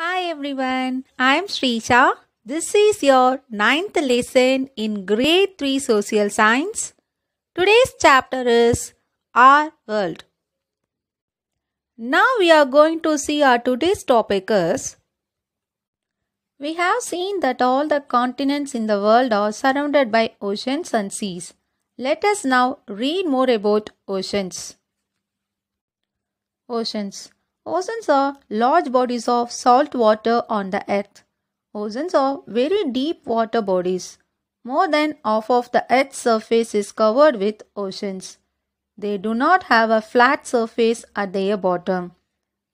Hi everyone, I am Srisha. This is your ninth lesson in grade 3 social science. Today's chapter is Our World. Now we are going to see our today's topic is We have seen that all the continents in the world are surrounded by oceans and seas. Let us now read more about oceans. Oceans Oceans are large bodies of salt water on the earth. Oceans are very deep water bodies. More than half of the earth's surface is covered with oceans. They do not have a flat surface at their bottom.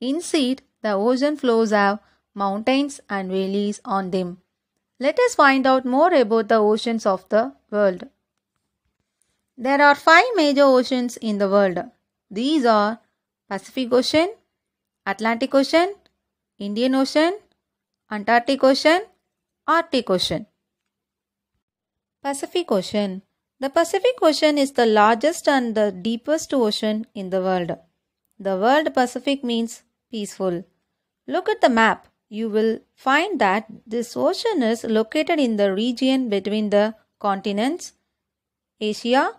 Instead, the ocean floors have mountains and valleys on them. Let us find out more about the oceans of the world. There are five major oceans in the world. These are Pacific Ocean, Atlantic Ocean, Indian Ocean, Antarctic Ocean, Arctic Ocean. Pacific Ocean. The Pacific Ocean is the largest and the deepest ocean in the world. The word Pacific means peaceful. Look at the map. You will find that this ocean is located in the region between the continents Asia,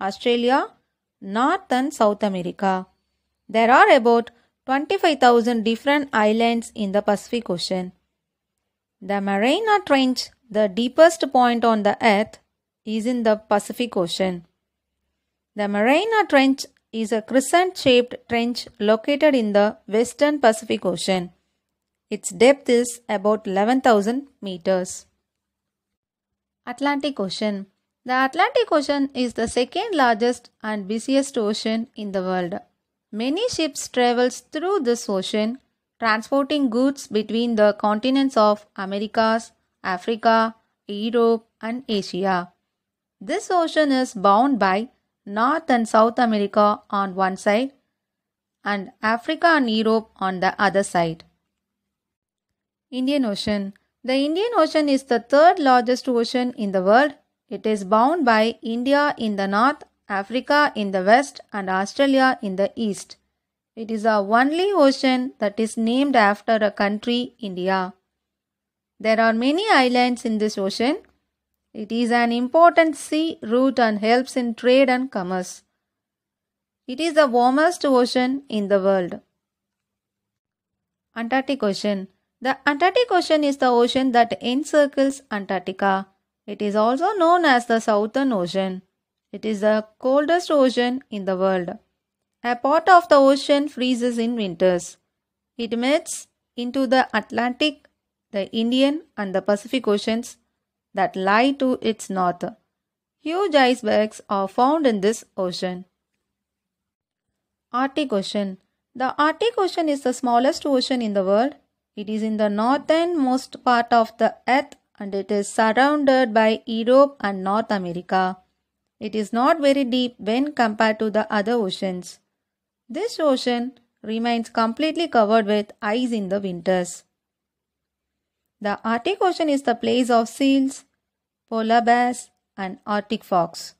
Australia, North and South America. There are about 25,000 different islands in the Pacific Ocean. The Mariana Trench, the deepest point on the earth, is in the Pacific Ocean. The Mariana Trench is a crescent shaped trench located in the western Pacific Ocean. Its depth is about 11,000 meters. Atlantic Ocean The Atlantic Ocean is the second largest and busiest ocean in the world. Many ships travels through this ocean transporting goods between the continents of Americas, Africa, Europe and Asia. This ocean is bound by North and South America on one side and Africa and Europe on the other side. Indian Ocean The Indian Ocean is the third largest ocean in the world. It is bound by India in the north Africa in the west, and Australia in the east. It is the only ocean that is named after a country, India. There are many islands in this ocean. It is an important sea route and helps in trade and commerce. It is the warmest ocean in the world. Antarctic Ocean The Antarctic Ocean is the ocean that encircles Antarctica. It is also known as the Southern Ocean. It is the coldest ocean in the world. A part of the ocean freezes in winters. It melts into the Atlantic, the Indian, and the Pacific Oceans that lie to its north. Huge icebergs are found in this ocean. Arctic Ocean The Arctic Ocean is the smallest ocean in the world. It is in the northernmost part of the earth and it is surrounded by Europe and North America. It is not very deep when compared to the other oceans. This ocean remains completely covered with ice in the winters. The Arctic Ocean is the place of seals, polar bears, and Arctic fox.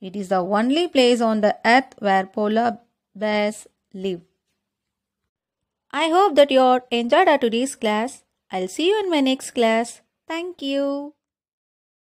It is the only place on the earth where polar bears live. I hope that you all enjoyed our today's class. I'll see you in my next class. Thank you.